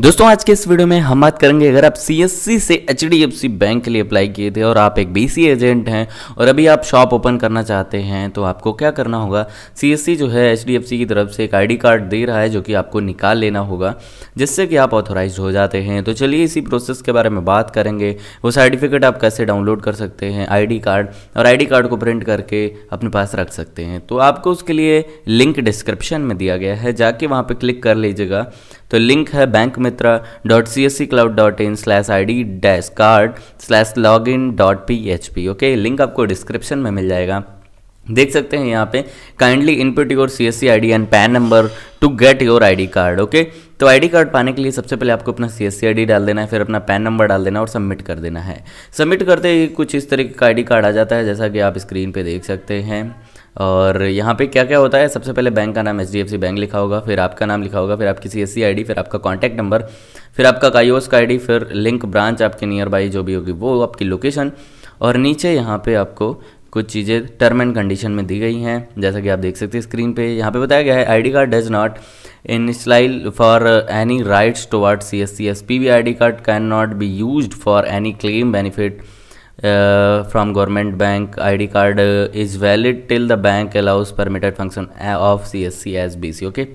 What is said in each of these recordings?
दोस्तों आज के इस वीडियो में हम बात करेंगे अगर आप सी से सी बैंक के लिए अप्लाई किए थे और आप एक सी एजेंट हैं और अभी आप शॉप ओपन करना चाहते हैं तो आपको क्या करना होगा सी जो है सी की तरफ से एक डी कार्ड दे रहा है जो कि आपको निकाल लेना होगा जिससे कि आप ऑथोराइज हो जाते हैं तो चलिए इसी प्रोसेस के बारे में बात करेंगे वो सर्टिफिकेट आप कैसे डाउनलोड कर सकते हैं आई कार्ड और आई कार्ड को प्रिंट करके अपने पास रख सकते हैं तो आपको उसके लिए लिंक डिस्क्रिप्शन में दिया गया है जाके वहाँ पर क्लिक कर लीजिएगा तो लिंक है bank Mitra dot C S C cloud dot in slash I D dash card slash log in dot P H P okay link आपको डिस्क्रिप्शन में मिल जाएगा देख सकते हैं यहाँ पे kindly input your C S C I D and PAN number to get your I D card okay तो आईडी कार्ड पाने के लिए सबसे पहले आपको अपना सी एस सी आई डी डाल देना है फिर अपना पैन नंबर डाल देना है और सबमिट कर देना है सबमिट करते ही कुछ इस तरीके का आई डी कार्ड आ जाता है जैसा कि आप स्क्रीन पे देख सकते हैं और यहाँ पे क्या क्या होता है सबसे पहले बैंक का नाम एच बैंक लिखा होगा फिर आपका नाम लिखा होगा फिर आपकी सी एस सी फिर आपका कॉन्टैक्ट नंबर फिर आपका कायोस का आई फिर लिंक ब्रांच आपके नियर बाई जो भी होगी वो आपकी लोकेशन और नीचे यहाँ पे आपको कुछ चीज़ें टर्म एंड कंडीशन में दी गई हैं जैसा कि आप देख सकते हैं स्क्रीन पे यहाँ पे बताया गया है ID card does not entitle for any rights toward C S C S P V I D card can not be use for any claim benefit uh, from government bank id card uh, is valid till the bank allows permitted function of csc as bc okay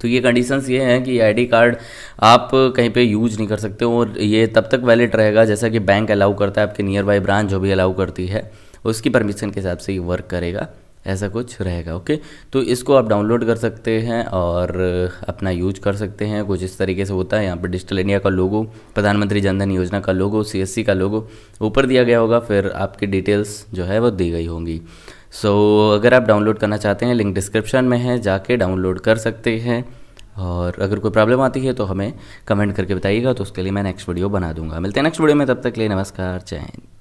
तो ये conditions ये हैं कि ID card आप कहीं पे use नहीं कर सकते और ये तब तक वैलिड रहेगा जैसा कि बैंक अलाउ करता है आपके नियर बाई ब्रांच जो भी अलाउ करती है उसकी परमिशन के हिसाब से ये वर्क करेगा ऐसा कुछ रहेगा ओके तो इसको आप डाउनलोड कर सकते हैं और अपना यूज कर सकते हैं कुछ इस तरीके से होता है यहाँ पर डिजिटल इंडिया का लोगो प्रधानमंत्री जनधन योजना का लोगो सीएससी का लोगो ऊपर दिया गया होगा फिर आपकी डिटेल्स जो है वो दी गई होंगी सो so, अगर आप डाउनलोड करना चाहते हैं लिंक डिस्क्रिप्शन में है जाके डाउनलोड कर सकते हैं और अगर कोई प्रॉब्लम आती है तो हमें कमेंट करके बताइएगा तो उसके लिए मैं नेक्स्ट वीडियो बना दूंगा मिलते हैं नेक्स्ट वीडियो में तब तक के लिए नमस्कार जय हिंद